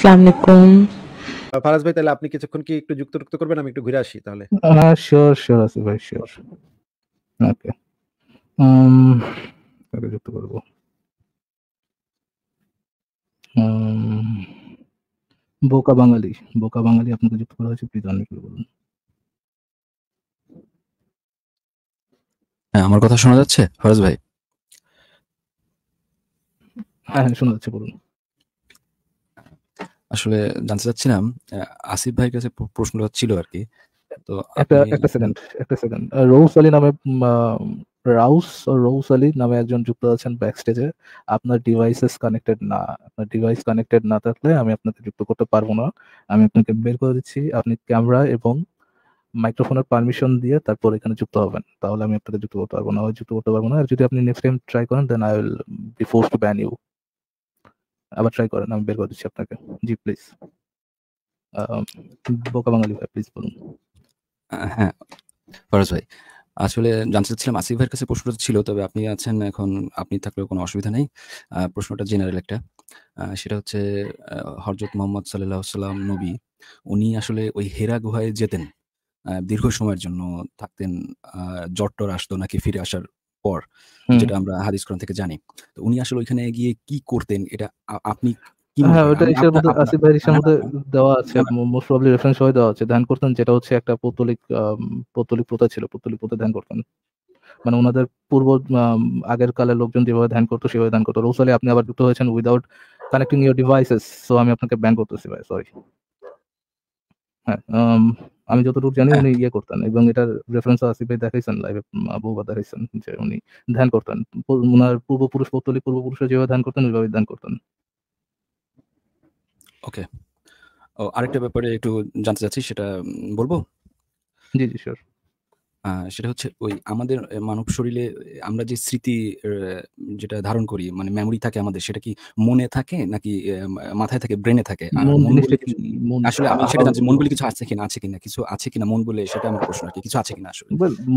ফারাজ ভাই তাহলে আপনি কিছুক্ষণ কি একটু যুক্ত যুক্ত করবেন আমি একটু ঘুরে আসি তাহলে শিওর শিওর ভাই শিওর ওকে যুক্ত বোকা বাঙালি বোকা বাঙালি আপনাকে যুক্ত করা হয়েছে প্লিজ অনেক বলুন হ্যাঁ আমার কথা শোনা যাচ্ছে ফরজ ভাই হ্যাঁ, হ্যাঁ শোনা যাচ্ছে বলুন আসলে জানতে চাচ্ছিলাম আসিফ ভাইয়ের কাছে প্রশ্নটা ছিল আর কি তো একটা একটা সেকেন্ড একটা সেকেন্ড রৌস আলী নামে রাউস রৌস আলী নামে একজন যুক্ত আছেন ব্যাকস্টেজে আপনার ডিভাইসেস কানেক্টেড না আপনার ডিভাইস কানেক্টেড না থাকলে আমি আপনাকে যুক্ত করতে পারবো না আমি আপনাকে বের করে দিচ্ছি আপনি ক্যামেরা এবং মাইক্রোফোনের পারমিশন দিয়ে তারপর এখানে যুক্ত হবেন তাহলে আমি আপনাকে যুক্ত করতে পারবো না যুক্ত করতে পারবো না আর যদি আপনি নেক্সট টাইম ট্রাই করেন then I will be force to ban you আবার ট্রাই করেন আমি বের করে দিচ্ছি আপনাকে জি প্লিজ বোকা বাঙালি ভাই প্লিজ বলুন হ্যাঁ ফরাজ ভাই আসলে জানতে চাচ্ছিলাম আসিফ ভাইয়ের কাছে প্রশ্নটা ছিল তবে আপনি আছেন এখন আপনি থাকলেও কোনো অসুবিধা নেই প্রশ্নটা জেনারেল একটা সেটা হচ্ছে হরজত মোহাম্মদ সাল্লাহ সাল্লাম নবী উনি আসলে ওই হেরা গুহায় যেতেন দীর্ঘ সময়ের জন্য থাকতেন জ্বর টর আসতো নাকি ফিরে আসার পর যেটা আমরা হাদিস কোরআন থেকে জানি তো উনি আসলে ওইখানে গিয়ে কি করতেন এটা আপনি হ্যাঁ, হ্যাঁ, হ্যাঁ। দেওয়া আছে ধ্যান করতেন যেটা হচ্ছে একটা প্রথা ছিল ধ্যান করতেন মানে ওনাদের পূর্ব আগের কালে লোকজন যেভাবে ধ্যান করতো সেভাবে ধ্যান করতো রোসালে আপনি আবার যুক্ত হয়েছেন without connecting your devices so আমি আপনাকে ব্যান করতেছি ভাই সরি হ্যাঁ আমি যতটুকু জানি হ্যাঁ। উনি ইয়ে করতেন এবং এটার রেফারেন্স আসিফে দেখাইছেন লাইভে বহুবার দেখাইছেন যে উনি ধ্যান করতেন ওনার পূর্বপুরুষ পৌতলিক পূর্বপুরুষরা যেভাবে ধ্যান করতেন ওইভাবে ধ্যান করতেন ওকে ও আরেকটা ব্যাপারে একটু জানতে চাচ্ছি সেটা বলবো জি জি স্যার সেটা হচ্ছে ওই আমাদের মানব শরীরে আমরা যে স্মৃতি যেটা ধারণ করি মানে মেমোরি থাকে আমাদের সেটা কি মনে থাকে নাকি মাথায় থাকে ব্রেনে থাকে আসলে আমি সেটা মন বলে কিছু আছে কিনা আছে কিনা কিছু আছে কিনা মন বলে সেটা আমার প্রশ্ন আর কি কিছু আছে কিনা আসলে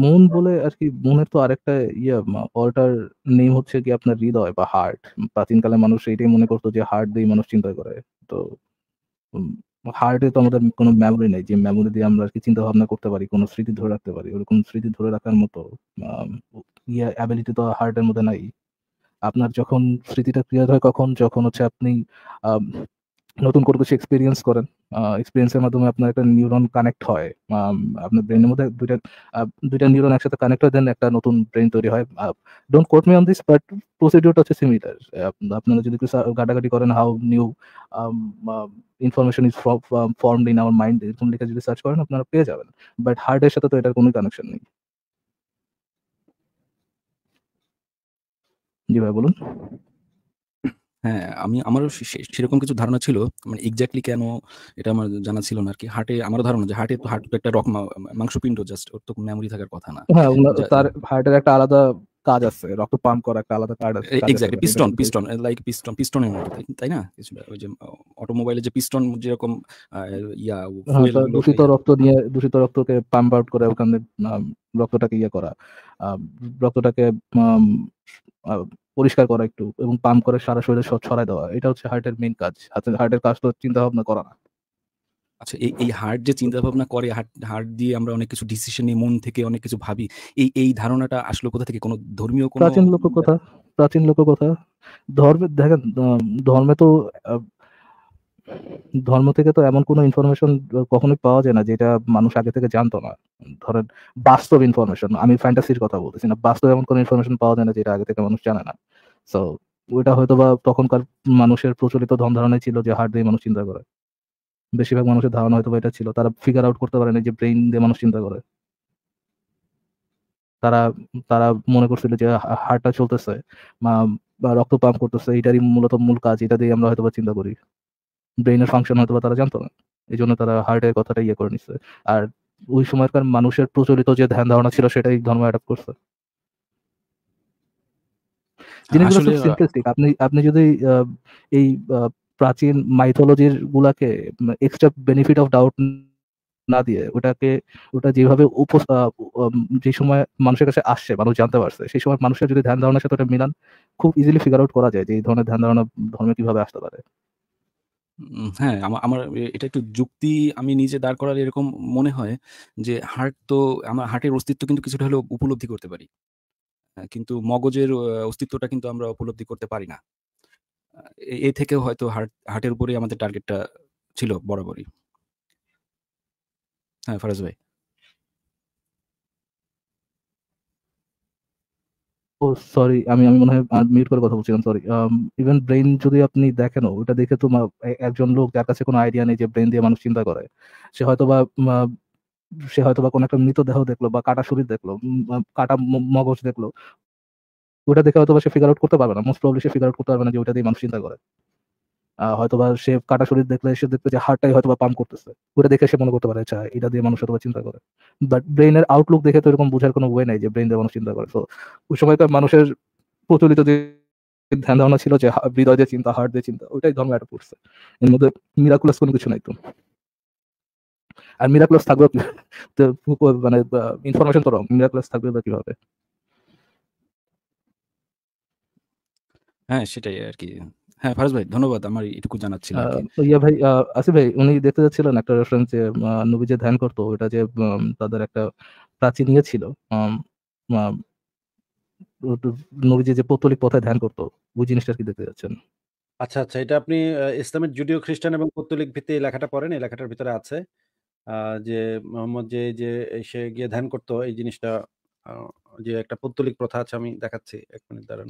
মন বলে আর কি মনের তো আরেকটা ইয়ে অল্টার নেম হচ্ছে কি আপনার হৃদয় বা হার্ট প্রাচীনকালে মানুষ এটাই মনে করতো যে হার্ট দিয়ে মানুষ চিন্তা করে তো হার্টে তো আমাদের কোনো মেমোরি নেই যে মেমোরি দিয়ে আমরা কি চিন্তা ভাবনা করতে পারি কোনো স্মৃতি ধরে রাখতে পারি ওরকম স্মৃতি ধরে রাখার মতো ইয়ে অ্যাবিলিটি তো হার্টের মধ্যে নাই আপনার যখন স্মৃতিটা ক্লিয়ার হয় কখন যখন হচ্ছে আপনি নতুন করে কিছু এক্সপিরিয়েন্স করেন এক্সপিরিয়েন্সের মাধ্যমে আপনার একটা নিউরন কানেক্ট হয় আপনার ব্রেনের মধ্যে দুইটা দুইটা নিউরন একসাথে কানেক্ট হয় দেন একটা নতুন ব্রেন তৈরি হয় don't quote me on this but প্রসিডিওরটা হচ্ছে সিমিলার আপনারা যদি কিছু গাটাগাটি করেন how new information is form in our mind এরকম লিখে যদি সার্চ করেন আপনারা পেয়ে যাবেন বাট হার্টের সাথে তো এটার কোনো কানেকশন নেই জি ভাই বলুন হ্যাঁ আমি আমারও সেরকম কিছু ধারণা ছিল মানে এক্স্যাক্টলি কেন এটা আমার জানা ছিল না আর কি হার্টে আমার ধারণা যে হার্টে তো হার্ট একটা রক মাংসপিণ্ড জাস্ট ওর তো মেমোরি থাকার কথা না হ্যাঁ, তার হার্টের একটা আলাদা কাজ আছে রক্ত পাম্প করা একটা আলাদা কার্ড আছে exactly piston piston like piston পিস্টনের মতো তাই না কিছু ওই যে অটোমোবাইলে যে পিস্টন যেরকম ইয়া হ্যাঁ, দূষিত রক্ত দিয়ে দূষিত রক্তকে পাম্প আউট করে ওখানে রক্তটাকে ইয়া করা রক্তটাকে পরিষ্কার করা একটু এবং পাম্প করে সারা শরীরে ছড়ায় দেওয়া এটা হচ্ছে হার্টের মেইন কাজ হার্টের কাজ তো চিন্তা ভাবনা করা না আচ্ছা এই এই হার্ট যে চিন্তা ভাবনা করে হার্ট হার্ট দিয়ে আমরা অনেক কিছু ডিসিশন নিয়ে মন থেকে অনেক কিছু ভাবি এই এই ধারণাটা আসলো কোথা থেকে কোনো ধর্মীয় কোন প্রাচীন লোককথা প্রাচীন লোককথা ধর্মে দেখেন ধর্মে তো ধর্ম থেকে তো এমন কোনো ইনফরমেশন কখনোই পাওয়া যায় না যেটা মানুষ আগে থেকে জানতো না ধরেন বাস্তব ইনফরমেশন আমি ফ্যান্টাসির কথা বলতেছি না বাস্তব এমন কোনো ইনফরমেশন পাওয়া যায় না যেটা আগে থেকে মানুষ জানে না সো ওইটা হয়তো বা তখনকার মানুষের প্রচলিত ধন ধারণাই ছিল যে হার্ট দিয়ে মানুষ চিন্তা করে বেশিরভাগ মানুষের ধারণা হয়তো এটা ছিল তারা ফিগার আউট করতে পারেনি যে ব্রেইন দিয়ে মানুষ চিন্তা করে তারা তারা মনে করছিল যে হার্টটা চলতেছে বা রক্ত পাম্প করতেছে এটারই মূলত মূল কাজ এটা দিয়ে আমরা হয়তো বা চিন্তা করি ব্রেইনের ফাংশন হয়তো বা তারা জানতো না এই জন্য তারা হার্টের কথাটা ইয়ে করে নিচ্ছে আর ওই সময়কার মানুষের প্রচলিত যে ধ্যান ধারণা ছিল সেটাই ধর্ম অ্যাডাপ্ট করছে জিনিসগুলো আপনি আপনি যদি এই প্রাচীন মাইথোলজির গুলাকে এক্সট্রা বেনিফিট অফ ডাউট না দিয়ে ওটাকে ওটা যেভাবে উপ যে সময় মানুষের কাছে আসছে মানুষ জানতে পারছে সেই সময় মানুষের যদি ধ্যান ধারণার সাথে ওটা মিলান খুব ইজিলি ফিগার আউট করা যায় যে এই ধরনের ধ্যান ধারণা ধর্মে কিভাবে আসতে পারে হ্যাঁ আমার আমার এটা একটু যুক্তি আমি নিজে দাঁড় করার এরকম মনে হয় যে হার্ট তো আমার হার্টের অস্তিত্ব কিন্তু কিছুটা হলেও উপলব্ধি করতে পারি কিন্তু মগজের অস্তিত্বটা কিন্তু আমরা উপলব্ধি করতে পারি না এ থেকেও হয়তো হার্ট হার্টের উপরেই আমাদের টার্গেটটা ছিল বরাবরই হ্যাঁ ফরাজ ভাই ও সরি আমি আমি মনে হয় মিউট করে কথা বলছিলাম সরি ইভেন ব্রেন যদি আপনি দেখেন ওটা দেখে তো একজন লোক যার কাছে কোনো আইডিয়া নেই যে ব্রেন দিয়ে মানুষ চিন্তা করে সে হয়তো বা সে হয়তো বা কোনো একটা মৃতদেহ দেখলো বা কাটা শরীর দেখলো কাটা মগজ দেখলো ওটা দেখে হয়তো সে ফিগার আউট করতে পারবে না মোস্ট প্রবলি সে ফিগার আউট করতে পারবে না যে ওইটা দিয়ে মানুষ চিন্তা করে হয়তোবা সে কাটা শরীর দেখলে সে দেখতে যে হার্টটাই বা পাম্প করতেছে ওইটা দেখে সে মনে করতে পারে আচ্ছা এটা দিয়ে মানুষ হয়তো চিন্তা করে বাট ব্রেনের আউটলুক দেখে তো এরকম বোঝার কোনো ওয়ে নাই যে ব্রেন দিয়ে মানুষ চিন্তা করে তো ওই সময়কার মানুষের প্রচলিত যে ধ্যান ধারণা ছিল যে হৃদয় দিয়ে চিন্তা হার্ট দিয়ে চিন্তা ওইটাই ধর্ম এটা করছে এর মধ্যে মিরাকুলাস কোনো কিছু নাই তো আর মিরাকুলাস থাকবে মানে ইনফরমেশন তো মিরাকুলাস থাকবে বা কিভাবে হ্যাঁ সেটাই আর কি হ্যাঁ ফারজ ভাই ধন্যবাদ আমার এটুকু জানার ছিল ইয়া ভাই আসি ভাই উনি দেখতে যাচ্ছিলেন একটা রেফারেন্স যে নবী যে ধ্যান করতো ওটা যে তাদের একটা প্রাচীন ইয়ে ছিল নবীজি যে পৌত্তলিক পথায় ধ্যান করতো ওই জিনিসটা কি দেখতে যাচ্ছেন আচ্ছা আচ্ছা এটা আপনি ইসলামের জুডিও খ্রিস্টান এবং পৌত্তলিক ভিত্তি এই লেখাটা পড়েন এই লেখাটার ভিতরে আছে যে মোহাম্মদ যে যে সে গিয়ে ধ্যান করতো এই জিনিসটা যে একটা পৌত্তলিক প্রথা আছে আমি দেখাচ্ছি এক মিনিট দাঁড়ান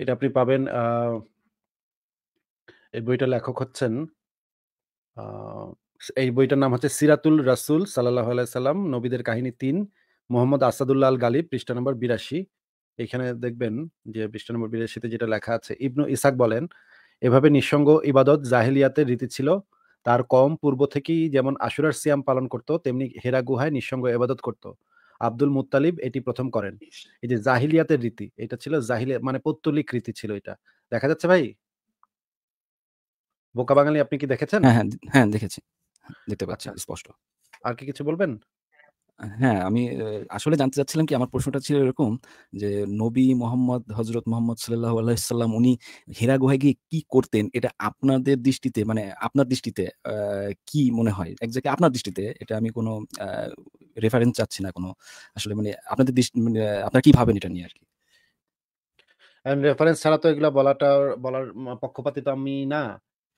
এটা আপনি পাবেন এই বইটার লেখক হচ্ছেন এই বইটার নাম হচ্ছে সিরাতুল রাসুল সাল্লাহ সাল্লাম নবীদের কাহিনী তিন মোহাম্মদ আসাদুল্লাহ আল গালিব পৃষ্ঠা নম্বর বিরাশি এখানে দেখবেন যে পৃষ্ঠা নম্বর বিরাশিতে যেটা লেখা আছে ইবনু ইসাক বলেন এভাবে নিঃসঙ্গ ইবাদত জাহেলিয়াতের রীতি ছিল তার কম পূর্ব থেকেই যেমন আশুরার সিয়াম পালন করত তেমনি হেরা গুহায় নিঃসঙ্গ ইবাদত করত আব্দুল মুতালিব এটি প্রথম করেন এই যে জাহিলিয়াতের রীতি এটা ছিল জাহিলিয়া মানে পত্তলিক রীতি ছিল এটা দেখা যাচ্ছে ভাই বোকা বাঙালি আপনি কি দেখেছেন হ্যাঁ হ্যাঁ, হ্যাঁ দেখেছি দেখতে পাচ্ছি আচ্ছা। স্পষ্ট আর কি কিছু বলবেন হ্যাঁ, আমি আসলে জানতে চাচ্ছিলাম কি আমার প্রশ্নটা ছিল এরকম যে নবী মোহাম্মদ হজরত মোহাম্মদ সাল্লাহ সা উনি হেরা গুহায় গিয়ে কি করতেন? এটা আপনাদের দৃষ্টিতে মানে আপনার দৃষ্টিতে কি মনে হয়? এক জায়গায় আপনার দৃষ্টিতে এটা আমি কোনো রেফারেন্স চাচ্ছি না কোনো। আসলে মানে আপনাদের দৃষ্টি মানে আপনার কি ভাবেন এটা নিয়ে আর কি রেফারেন্স ছাড়া তো এগুলো বলাটা বলার পক্ষপাতি তো আমি না।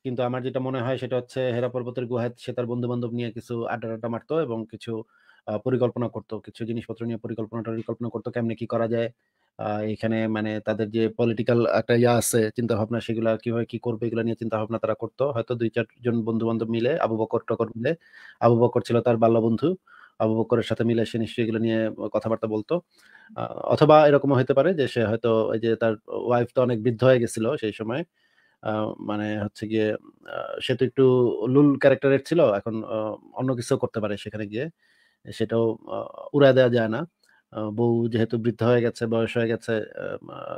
কিন্তু আমার যেটা মনে হয় সেটা হচ্ছে হেরা পর্বতের গুহায় সে তার বন্ধু-বান্ধব নিয়ে কিছু আড্ডা আড্ডা মারতো এবং কিছু পরিকল্পনা করতো কিছু জিনিসপত্র নিয়ে পরিকল্পনাটা পরিকল্পনা করতো কেমনে কি করা যায় এখানে মানে তাদের যে পলিটিক্যাল একটা ইয়া আছে চিন্তা ভাবনা সেগুলো কিভাবে কি করবে এগুলো নিয়ে চিন্তা ভাবনা তারা করতো হয়তো দুই চারজন বন্ধু বান্ধব মিলে আবু বকর টকর মিলে আবু বকর ছিল তার বাল্য বন্ধু আবু বকরের সাথে মিলে সে নিশ্চয়ই এগুলো নিয়ে কথাবার্তা বলতো অথবা এরকমও হতে পারে যে সে হয়তো ওই যে তার ওয়াইফ তো অনেক বৃদ্ধ হয়ে গেছিল সেই সময় মানে হচ্ছে গিয়ে সে তো একটু লুল ক্যারেক্টারের ছিল এখন অন্য কিছু করতে পারে সেখানে গিয়ে সেটাও উড়ায় দেওয়া যায় না বউ যেহেতু বৃদ্ধ হয়ে গেছে বয়স হয়ে গেছে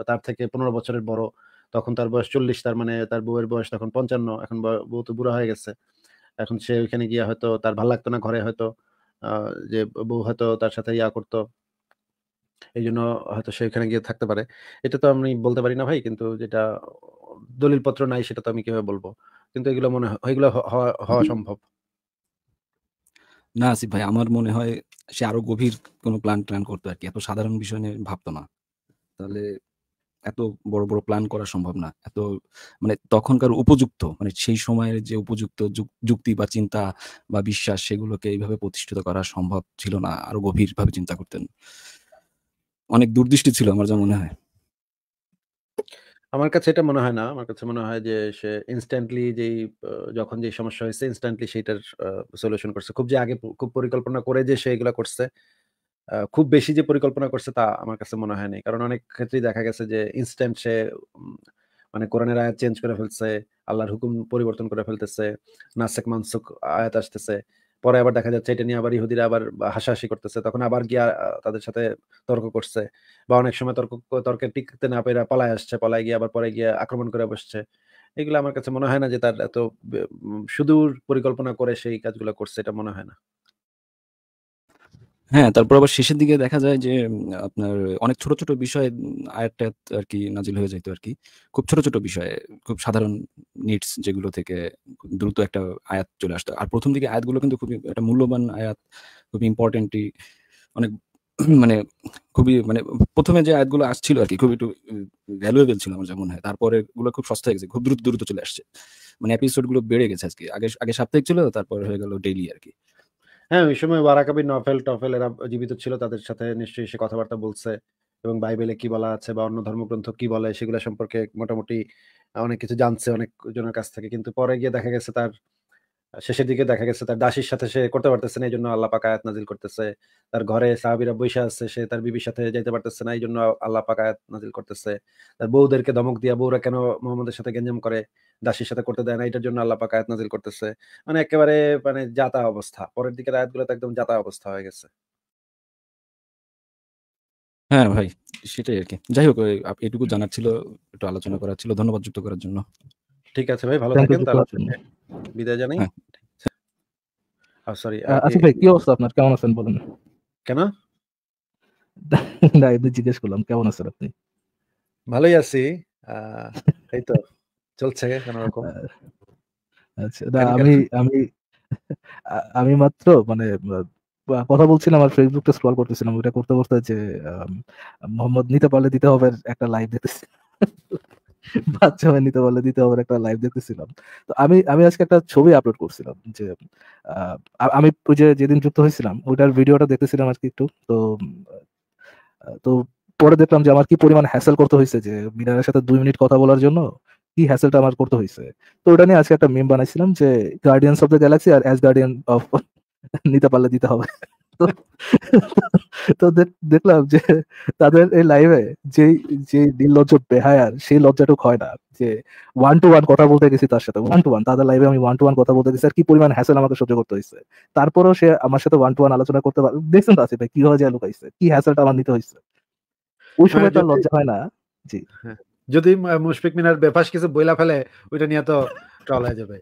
তার থেকে পনেরো বছরের বড় তখন তার বয়স চল্লিশ তার মানে তার বউয়ের বয়স তখন পঞ্চান্ন এখন বউ তো বুড়া হয়ে গেছে এখন সে ওইখানে গিয়ে হয়তো তার ভাল লাগতো না ঘরে হয়তো যে বউ হয়তো তার সাথে ইয়া করতো এই জন্য হয়তো সে ওইখানে গিয়ে থাকতে পারে এটা তো আমি বলতে পারি না ভাই কিন্তু যেটা দলিলপত্র নাই সেটা তো আমি কিভাবে বলবো কিন্তু এগুলো মনে হয় এগুলো হওয়া সম্ভব না আসিফ ভাই আমার মনে হয় সে আরো গভীর কোনো প্ল্যান প্ল্যান করতো আর কি এত সাধারণ বিষয় নিয়ে ভাবতো না তাহলে এত বড় বড় প্ল্যান করা সম্ভব না এত মানে তখনকার উপযুক্ত মানে সেই সময়ের যে উপযুক্ত যুক্তি বা চিন্তা বা বিশ্বাস সেগুলোকে এইভাবে প্রতিষ্ঠিত করা সম্ভব ছিল না আরো গভীরভাবে চিন্তা করতেন অনেক দূরদৃষ্টি ছিল আমার যা মনে হয় আমার কাছে এটা মনে হয় না আমার কাছে মনে হয় যে সে ইনস্ট্যান্টলি যেই যখন যে সমস্যা হয়েছে ইনস্ট্যান্টলি সেইটার সলিউশন করছে খুব যে আগে খুব পরিকল্পনা করে যে সে এগুলো করছে খুব বেশি যে পরিকল্পনা করছে তা আমার কাছে মনে হয়নি কারণ অনেক ক্ষেত্রেই দেখা গেছে যে ইনস্ট্যান্ট সে মানে কোরআনের আয়াত চেঞ্জ করে ফেলছে আল্লাহর হুকুম পরিবর্তন করে ফেলতেছে নাসেক মানসুক আয়াত আসতেছে পরে আবার দেখা যাচ্ছে এটা নিয়ে আবার ইহুদিরা আবার হাসাহাসি করতেছে তখন আবার গিয়া তাদের সাথে তর্ক করছে বা অনেক সময় তর্ক তর্কে টিকতে না পেরে পালায় আসছে পালায় গিয়ে আবার পরে গিয়ে আক্রমণ করে বসছে এগুলো আমার কাছে মনে হয় না যে তার এত সুদূর পরিকল্পনা করে সেই কাজগুলো করছে এটা মনে হয় না হ্যাঁ, তারপর আবার শেষের দিকে দেখা যায় যে আপনার অনেক ছোট, ছোট বিষয়ে আর কি নাজিল হয়ে আর আরকি। খুব ছোট, ছোট বিষয়ে, খুব সাধারণ নিডস যেগুলো থেকে দ্রুত একটা আয়াত চলে আসতো। আর প্রথম দিকে আয়াতগুলো কিন্তু খুবই একটা মূল্যবান আয়াত, খুবই ইম্পর্টেন্টই অনেক মানে খুবই মানে প্রথমে যে আয়াতগুলো আসছিল আর কি খুবই একটু ভ্যালুয়েবল ছিল আমার যেমন হয় তারপরে গুলো খুব সস্তা হয়ে গেছে। খুব দ্রুত, দ্রুত চলে আসছে। মানে এপিসোডগুলো বেড়ে গেছে আজকে। আগে আগে সাপ্তাহিক ছিল তারপর হয়ে গেল ডেইলি কি হ্যাঁ, ওই সময় ওয়ারাকাবি নফেল-টফেল এরা জীবিত ছিল। তাদের সাথে নিশ্চয়ই সে কথাবার্তা বলছে এবং বাইবেলে কি বলা আছে বা অন্য ধর্মগ্রন্থ কি বলে সেগুলো সম্পর্কে মোটামুটি অনেক কিছু জানছে অনেক জনের কাছ থেকে। কিন্তু পরে গিয়ে দেখা গেছে তার শেষের দিকে দেখা গেছে তার দাসীর সাথে সে করতে পারতেছে না। জন্য আল্লাহ পাক আয়াত নাজিল করতেছে। তার ঘরে সাহাবিরা বইসা আছে। সে তার বিবির সাথে যাইতে পারতেছে না। এই জন্য আল্লাহ পাক আয়াত নাজিল করতেছে। তার বউদেরকে ধমক দিয়া বউরা কেন মোহাম্মদের সাথে গেঞ্জাম করে? দাসীর সাথে করতে দেয় না এটার জন্য আল্লাহ পাক আয়াত নাজিল করতেছে মানে একেবারে মানে যাতা অবস্থা পরের দিকের আয়াতগুলো তো একদম যাতা অবস্থা হয়ে গেছে হ্যাঁ ভাই সেটাই আর কি যাই হোক এটুকু জানার ছিল একটু আলোচনা করার ছিল ধন্যবাদ যুক্ত করার জন্য ঠিক আছে ভাই ভালো থাকেন তাহলে বিদায় জানাই সরি হ্যাঁ। আচ্ছা ভাই কি অবস্থা আপনার কেমন আছেন বলেন কেন না জিজ্ঞেস করলাম কেমন আছেন আপনি ভালোই আছি এই তো চলছে রকম আচ্ছা আমি আমি আমি মাত্র মানে কথা বলছিলাম আর ফেসবুকটা স্ক্রল করতেছিলাম ওটা করতে করতে যে মোহাম্মদ নিতে পারলে দিতে হবে একটা লাইভ দেখতেছিলাম বাচ্চা হয়ে নিতে পারলে দিতে হবে একটা লাইভ দেখতেছিলাম তো আমি আমি আজকে একটা ছবি আপলোড করছিলাম যে আমি ওই যে যেদিন যুক্ত হয়েছিলাম ওইটার ভিডিওটা দেখতেছিলাম আজকে একটু তো তো পরে দেখলাম যে আমার কি পরিমাণ হ্যাসেল করতে হয়েছে যে মিনারের সাথে দুই মিনিট কথা বলার জন্য কি হ্যাসেলটা আমার করতে হয়েছে তো ওটা নিয়ে আজকে একটা মেম বানাইছিলাম যে গার্ডিয়ানস অফ দ্য গ্যালাক্সি আর অ্যাজ গার্ডিয়ান অফ নিতে পারলে দিতে হবে তো দেখলাম যে তাদের এই লাইভে যে যে নির্লজ্জ বেহায়ার সেই লজ্জাটুক হয় না যে ওয়ান টু ওয়ান কথা বলতে গেছি তার সাথে ওয়ান টু ওয়ান তাদের লাইভে আমি ওয়ান টু ওয়ান কথা বলতে গেছি আর কি পরিমাণ হ্যাসেল আমাকে সহ্য করতে হয়েছে তারপরেও সে আমার সাথে ওয়ান টু ওয়ান আলোচনা করতে পারে দেখছেন তো আছে ভাই কিভাবে যায় লুকাইছে কি হ্যাসেলটা আমার নিতে হয়েছে ওই হ্যাঁ, সময় তার লজ্জা হয় না জি হ্যাঁ। যদি মুশফিক মিনার বেফাস কিছু বইলা ফেলে ওইটা নিয়ে তো ট্রল হয়ে যাবে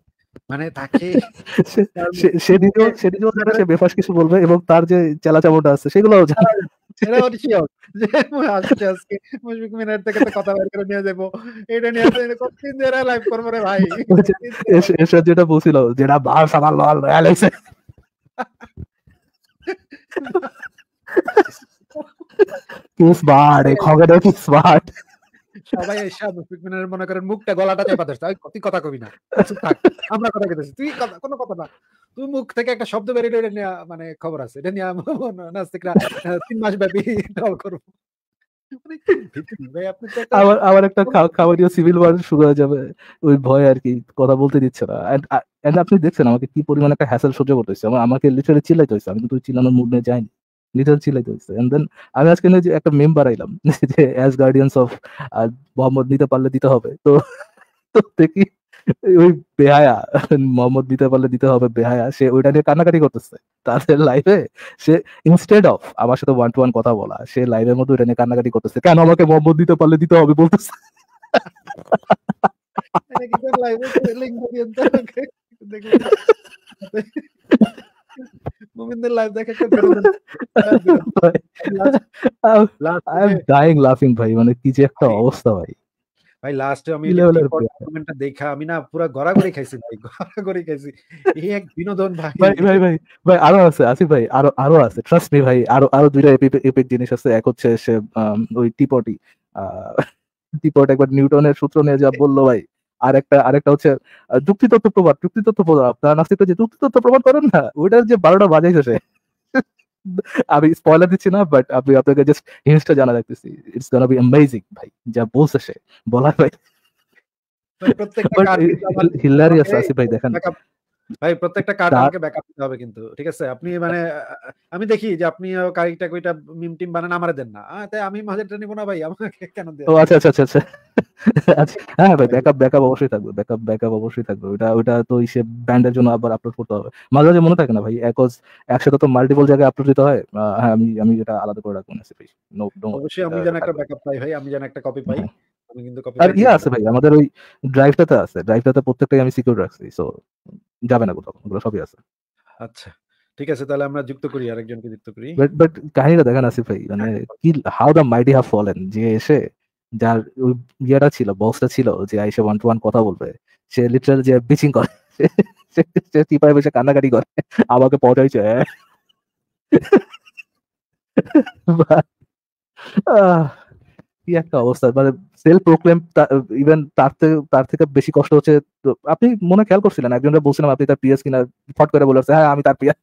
মানে তাকে সে নিজেও সে নিজেও জানে সে বেফাস কিছু বলবে এবং তার যে চেলা চামড়া আছে জানে হ্যাঁ, যেটা বলছিল যেটা সবাই এসে মুশফিক মিনারের মনে করেন মুখটা গলাটা চেপা ধরছে তুই কথা কবি না আমরা কথা কেটেছি তুই কোনো কথা না তুই মুখ থেকে একটা শব্দ বেরিয়ে এটা নিয়ে মানে খবর আছে এটা নিয়ে নাস্তিকরা তিন মাস ব্যাপী দল করবো মানে আবার আবার একটা খাবারীয় সিভিল ওয়ার শুরু হয়ে যাবে ওই ভয় আর কি কথা বলতে দিচ্ছে না আপনি দেখছেন আমাকে কি পরিমাণে একটা হ্যাসেল সহ্য করতেছে হচ্ছে আমাকে লিটারে চিল্লাইতে হয়েছে আমি কিন্তু চিল্লানোর মুড নিয়ে যাইনি লিটল চিলাইতেছে এন্ড দেন আমি আজকে যে একটা মেম্বার আইলাম যে অ্যাজ গার্ডিয়ান্স অফ মোহাম্মদ নিতে পারলে দিতে হবে তো তো দেখি ওই বেহায়া মোহাম্মদ দিতে পারলে দিতে হবে বেহায়া সে ওইটা নিয়ে কান্নাকাটি করতেছে তাদের লাইফে সে ইনস্টেড অফ আমার সাথে ওয়ান টু ওয়ান কথা বলা সে লাইফের মধ্যে ওইটা নিয়ে কান্নাকাটি করতেছে কেন আমাকে মোহাম্মদ দিতে পারলে দিতে হবে বলতেছে লাইভে লাইভ দেখে একটা আই এম ডাইং লাফিং ভাই মানে কি যে একটা অবস্থা ভাই ভাই লাস্টে আমি দেখা আমি না পুরো গড়াগড়ি খাইছি ভাই গড়াগড়ি খাইছি এই এক বিনোদন ভাই ভাই ভাই ভাই আরো আছে আসিফ ভাই আরো আরো আছে ট্রাস্ট মি ভাই আরো আরো দুইটা এপিক জিনিস আছে এক হচ্ছে সে ওই টিপটি টিপট একবার নিউটনের সূত্র নিয়ে যা বললো ভাই আর একটা আরেকটা হচ্ছে যুক্তিতত্ত্ব প্রবাদ যুক্তিতত্ত্ব প্রবাদ আপনার নাস্তিক যে যুক্তিতত্ত্ব প্রবাদ করেন না ওইটার যে বারোটা বাজাই সে আমি স্পয়লার দিচ্ছি না বাট আমি আপনাকে জাস্ট হিন্সটা জানা রাখতেছি ইটস গোনা বি অ্যামেজিং ভাই যা বলছে সে বলার ভাই হিলারিয়াস আসি ভাই দেখেন ভাই প্রত্যেকটা কার্ড আমাকে ব্যাকআপ দিতে হবে কিন্তু ঠিক আছে আপনি মানে আমি দেখি যে আপনি কারিটা কইটা মিম টিম বানান আমারে দেন না তাই আমি মাঝেটা নিব না ভাই আমাকে কেন দেন ও আচ্ছা আচ্ছা আচ্ছা, আচ্ছা।, আচ্ছা হ্যাঁ ভাই ব্যাকআপ ব্যাকআপ অবশ্যই থাকবে ব্যাকআপ ব্যাকআপ অবশ্যই থাকবে ওটা ওটা তো ইসে ব্যান্ডের জন্য আবার আপলোড করতে হবে মাঝে মাঝে মনে থাকে না ভাই একজ একসাথে তো মাল্টিপল জায়গায় আপলোড দিতে হয় হ্যাঁ আমি আমি এটা আলাদা করে রাখবো না সেটাই নো অবশ্যই আমি যেন একটা ব্যাকআপ পাই ভাই আমি যেন একটা কপি পাই আমি কিন্তু কপি আর ইয়া আছে ভাই আমাদের ওই ড্রাইভটাতে আছে ড্রাইভটাতে প্রত্যেকটাই আমি সিকিউর রাখছি সো যাবে না কোথাও ওগুলো সবই আছে আচ্ছা ঠিক আছে তাহলে আমরা যুক্ত করি আরেকজনকে যুক্ত করি বাট বাট কাহিনীটা দেখেন আসিফ ভাই মানে হ্যাঁ, কি how the mighty have fallen যে এসে যার ওই ইয়েটা ছিল বক্সটা ছিল যে আইসা ওয়ান টু ওয়ান কথা বলবে সে লিটারাল যে বিচিং করে সে টিপায় বসে কান্নাকাটি করে আমাকে পটাইছে হ্যাঁ। আহ কি একটা অবস্থা মানে সেলফ প্রোক্লেম ইভেন তার থেকে তার থেকে বেশি কষ্ট হচ্ছে তো আপনি মনে খেয়াল করছিলেন একজনটা বলছিলাম আপনি তার পিএস কিনা ফট করে বলেছে হ্যাঁ আমি তার পিএস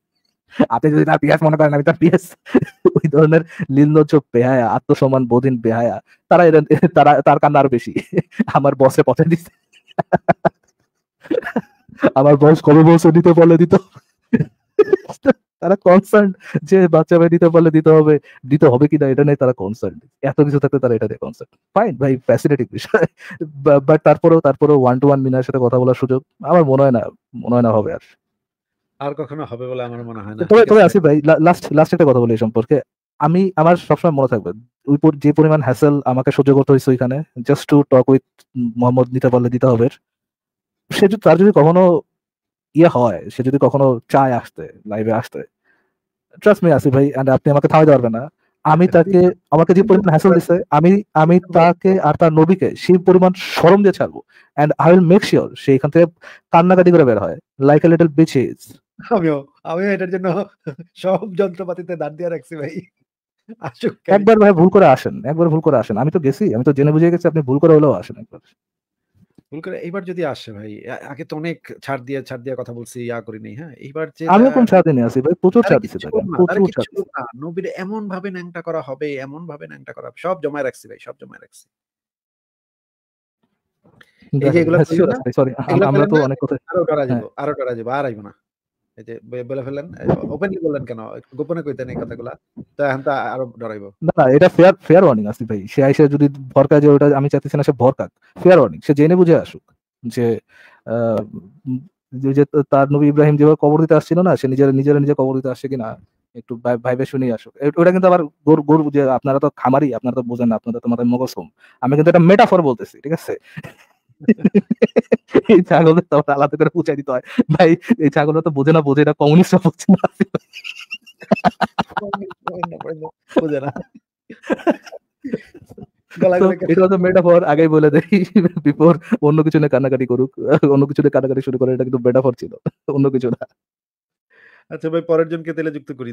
আপনি যদি তার পিএস মনে করেন আমি তার পিএস ওই ধরনের লীলনজ বেহায়া আত্মসম্মান বোধিন বেহায়া তারা তারা তার কান্না আরো বেশি আমার বসে পথে দিচ্ছে আমার বস কবে বসে দিতে বলে দিত তারা কনসার্ন যে বাচ্চা ভাই দিতে পারলে দিতে হবে দিতে হবে কিনা এটা নেই তারা কনসার্ন এত কিছু থাকতে তারা এটা নিয়ে কনসার্ন ফাইন ভাই ফ্যাসিনেটিং বিষয় বাট তারপরেও তারপরেও ওয়ান টু ওয়ান মিনার সাথে কথা বলার সুযোগ আমার মনে হয় না মনে হয় না হবে আর আর কখনো হবে বলে আমার মনে হয় না তবে তবে আসিফ ভাই লাস্ট লাস্ট একটা কথা বলি এই সম্পর্কে আমি আমার সবসময় মনে থাকবে ওই যে পরিমাণ হ্যাসেল আমাকে সহ্য করতে হয়েছে ওইখানে just to talk with Mohammad নিতে পারলে দিতে হবে সে যদি তার যদি কখনো ইয়ে হয় সে যদি কখনো চায় আসতে লাইভে আসতে ট্রাস্ট মি ভাই এন্ড আপনি আমাকে পারবেন না আমি হ্যাঁ, তাকে আমাকে যে পরিমাণ হ্যাসল দিছে আমি আমি হ্যাঁ, তাকে আর তার নবীকে সেই পরিমাণ শরম দিয়ে ছাড়বো and I will make sure সে এখান থেকে কান্নাকাটি করে বের হয় লাইক এ লিটল বিচিজ আমিও আমিও এটার জন্য সব যন্ত্রপাতিতে দাঁড় দিয়ে রাখছি ভাই একবার ভাই ভুল করে আসেন একবার ভুল করে আসেন আমি তো গেছি আমি তো জেনে বুঝে গেছি আপনি ভুল করে হলেও আসেন একবার ভুল করে এবার যদি আসে ভাই আগে তো অনেক ছাড় দিয়ে ছাড় দিয়ে কথা বলছি ইয়া করিনি হ্যাঁ এইবার যে আমি কোন ছাড় দিয়ে আছি ভাই প্রচুর ছাড় দিছে প্রচুর ছাড় নবীর এমন ভাবে ন্যাংটা করা হবে এমন ভাবে ন্যাংটা করা হবে সব জমায় রাখছি ভাই সব জমায় রাখছি এই যে এগুলো সরি হ্যাঁ, আমরা তো অনেক কথা আরো করা হ্যাঁ। যাব আরো করা যাব আর আইব না সে জেনে বুঝে আসুক যে যে তার নবী ইব্রাহিম যেভাবে কবর দিতে আসছিল না সে নিজের নিজের নিজে কবর দিতে আসছে কিনা একটু ভাইবে শুনেই আসো ওটা কিন্তু আবার গোর গোর যে আপনারা তো খামারি আপনারা তো বোঝেন না আপনারা তো মাথায় মগজ আমি কিন্তু একটা মেটাফর বলতেছি ঠিক আছে এই ছাগলের আলাদা করে পৌঁছাই দিতে হয় ভাই এই ছাগল তো বোঝে না বোঝে না কমিউনিস্ট বোঝে না বোঝে বলে অন্য কিছু কান্নাকাটি করুক অন্য কান্নাকাটি শুরু করে এটা ছিল অন্য না আচ্ছা ভাই পরের জনকে তেলে যুক্ত করি